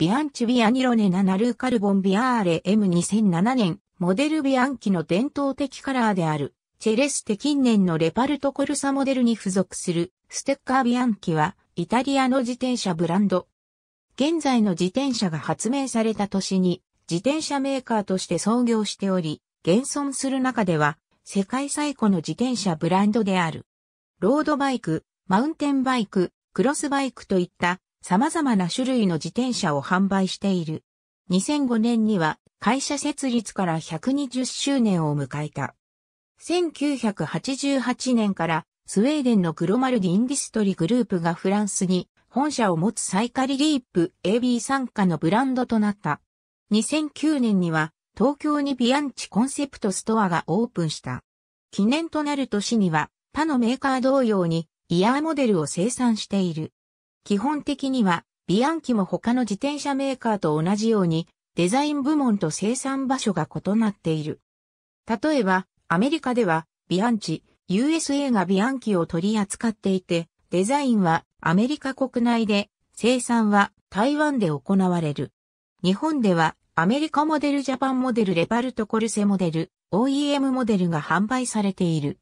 ビアンチビアニロネナナルーカルボンビアーレ M2007 年、モデルビアンキの伝統的カラーである、チェレステ近年のレパルトコルサモデルに付属する、ステッカービアンキは、イタリアの自転車ブランド。現在の自転車が発明された年に、自転車メーカーとして創業しており、現存する中では、世界最古の自転車ブランドである。ロードバイク、マウンテンバイク、クロスバイクといった様々な種類の自転車を販売している。2005年には会社設立から120周年を迎えた。1988年からスウェーデンのグロマルディ・インディストリグループがフランスに本社を持つサイカリリープ AB 傘下のブランドとなった。2009年には東京にビアンチコンセプトストアがオープンした。記念となる年には他のメーカー同様にイヤーモデルを生産している。基本的には、ビアンキも他の自転車メーカーと同じように、デザイン部門と生産場所が異なっている。例えば、アメリカでは、ビアンチ、USA がビアンキを取り扱っていて、デザインはアメリカ国内で、生産は台湾で行われる。日本では、アメリカモデルジャパンモデルレパルトコルセモデル、OEM モデルが販売されている。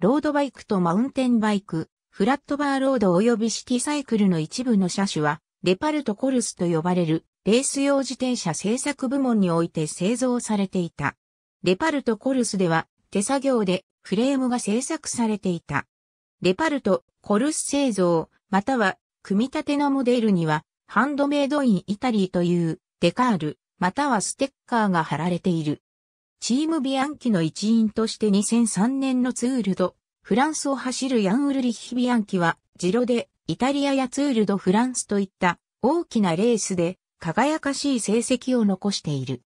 ロードバイクとマウンテンバイク、フラットバーロード及びシティサイクルの一部の車種は、レパルトコルスと呼ばれる、レース用自転車製作部門において製造されていた。レパルトコルスでは、手作業でフレームが製作されていた。レパルト、コルス製造、または、組み立てのモデルには、ハンドメイドインイタリーという、デカール、またはステッカーが貼られている。チームビアンキの一員として2003年のツールド、フランスを走るヤン・ウルリッヒ・ビアンキは、ジロで、イタリアやツール・ド・フランスといった大きなレースで輝かしい成績を残している。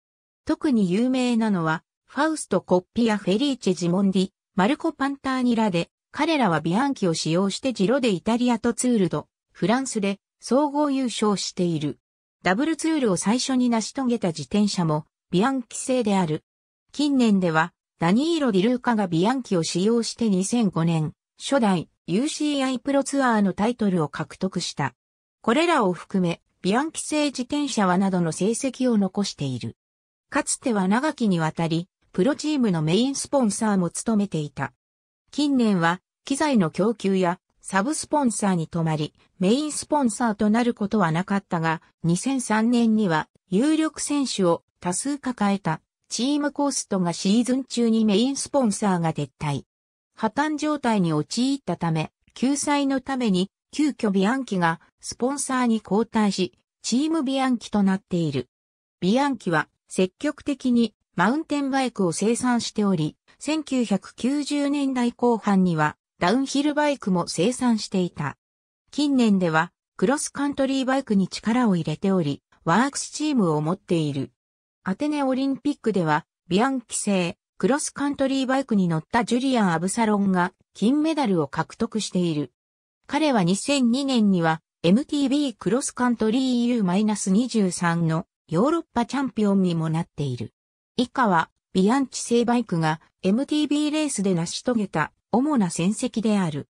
特に有名なのは、ファウスト・コッピア・フェリーチェ・ジモンディ、マルコ・パンターニラで、彼らはビアンキを使用してジロでイタリアとツール・ド、フランスで総合優勝している。ダブルツールを最初に成し遂げた自転車も、ビアンキ製である。近年では、ダニーロ・ディルーカがビアンキを使用して2005年、初代 UCI プロツアーのタイトルを獲得した。これらを含め、ビアンキ製自転車はなどの成績を残している。かつては長きにわたり、プロチームのメインスポンサーも務めていた。近年は、機材の供給やサブスポンサーに止まり、メインスポンサーとなることはなかったが、2003年には有力選手を多数抱えたチームコーストがシーズン中にメインスポンサーが撤退。破綻状態に陥ったため、救済のために、急遽ビアンキがスポンサーに交代し、チームビアンキとなっている。ビアンキは積極的にマウンテンバイクを生産しており、1990年代後半にはダウンヒルバイクも生産していた。近年ではクロスカントリーバイクに力を入れており、ワークスチームを持っている。アテネオリンピックでは、ビアンキ製、クロスカントリーバイクに乗ったジュリアン・アブサロンが金メダルを獲得している。彼は2002年には MTB クロスカントリー EU-23 のヨーロッパチャンピオンにもなっている。以下はビアンチ製バイクが MTB レースで成し遂げた主な戦績である。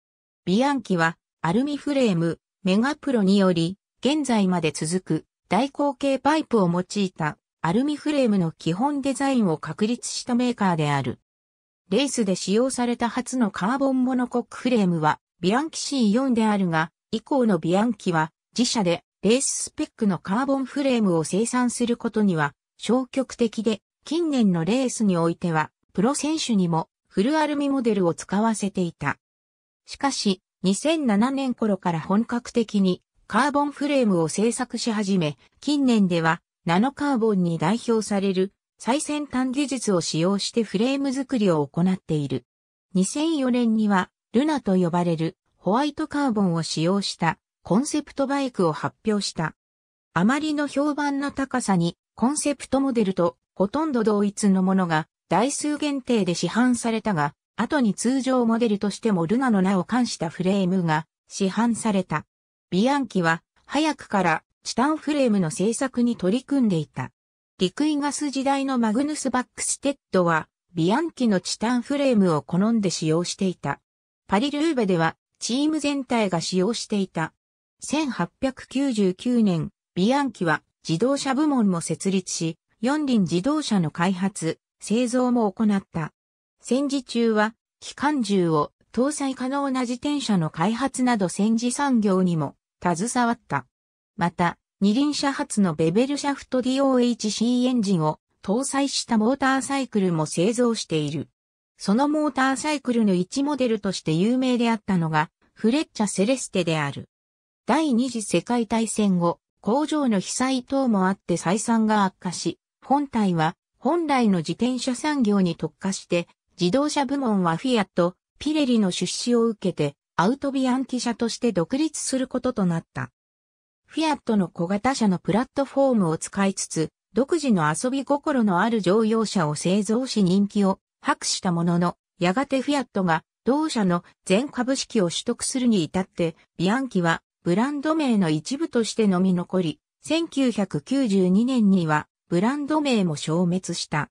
ビアンキはアルミフレーム、メガプロにより現在まで続く大口径パイプを用いたアルミフレームの基本デザインを確立したメーカーである。レースで使用された初のカーボンモノコックフレームはビアンキ C4 であるが、以降のビアンキは自社でレーススペックのカーボンフレームを生産することには消極的で、近年のレースにおいてはプロ選手にもフルアルミモデルを使わせていた。しかし、2007年頃から本格的にカーボンフレームを製作し始め、近年ではナノカーボンに代表される最先端技術を使用してフレーム作りを行っている。2004年にはルナと呼ばれるホワイトカーボンを使用したコンセプトバイクを発表した。あまりの評判の高さにコンセプトモデルとほとんど同一のものが台数限定で市販されたが、後に通常モデルとしてもルナの名を冠したフレームが市販された。ビアンキは早くからチタンフレームの製作に取り組んでいた。陸イガス時代のマグヌス・バックステッドは、ビアンキのチタンフレームを好んで使用していた。パリルーベでは、チーム全体が使用していた。1899年、ビアンキは自動車部門も設立し、四輪自動車の開発、製造も行った。戦時中は、機関銃を搭載可能な自転車の開発など戦時産業にも携わった。また、二輪車発のベベルシャフト DOHC エンジンを搭載したモーターサイクルも製造している。そのモーターサイクルの一モデルとして有名であったのが、フレッチャ・セレステである。第二次世界大戦後、工場の被災等もあって採算が悪化し、本体は本来の自転車産業に特化して、自動車部門はフィアット、ピレリの出資を受けて、アウトビアンティ社として独立することとなった。フィアットの小型車のプラットフォームを使いつつ、独自の遊び心のある乗用車を製造し人気を博したものの、やがてフィアットが同社の全株式を取得するに至って、ビアンキはブランド名の一部としてのみ残り、1992年にはブランド名も消滅した。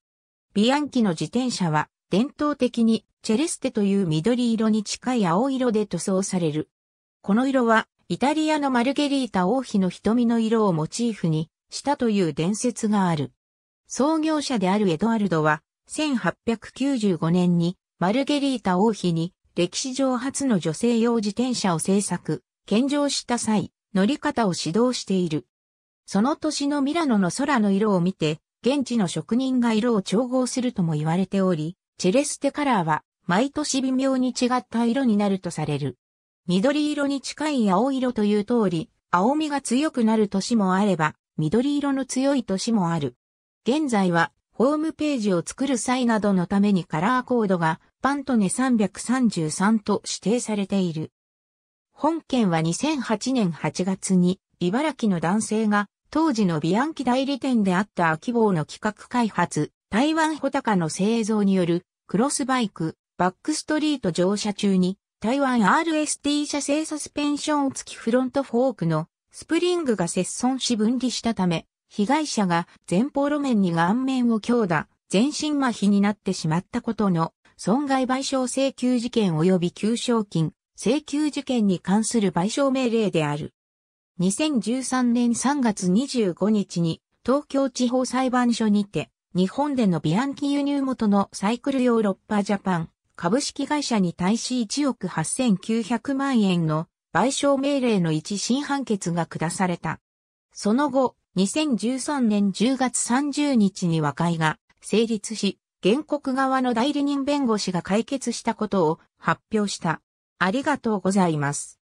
ビアンキの自転車は伝統的にチェレステという緑色に近い青色で塗装される。この色はイタリアのマルゲリータ王妃の瞳の色をモチーフにしたという伝説がある。創業者であるエドワルドは、1895年にマルゲリータ王妃に歴史上初の女性用自転車を製作、献上した際、乗り方を指導している。その年のミラノの空の色を見て、現地の職人が色を調合するとも言われており、チェレステカラーは毎年微妙に違った色になるとされる。緑色に近い青色という通り、青みが強くなる年もあれば、緑色の強い年もある。現在は、ホームページを作る際などのためにカラーコードが、パントネ333と指定されている。本件は2008年8月に、茨城の男性が、当時のビアンキ代理店であった秋坊の企画開発、台湾ホタカの製造による、クロスバイク、バックストリート乗車中に、台湾 RST 社製サスペンション付きフロントフォークのスプリングが切損し分離したため、被害者が前方路面に顔面を強打、全身麻痺になってしまったことの損害賠償請求事件及び求償金請求事件に関する賠償命令である。2013年3月25日に東京地方裁判所にて日本でのビアンキ輸入元のサイクルヨーロッパジャパン株式会社に対し1億8900万円の賠償命令の一審判決が下された。その後、2013年10月30日に和解が成立し、原告側の代理人弁護士が解決したことを発表した。ありがとうございます。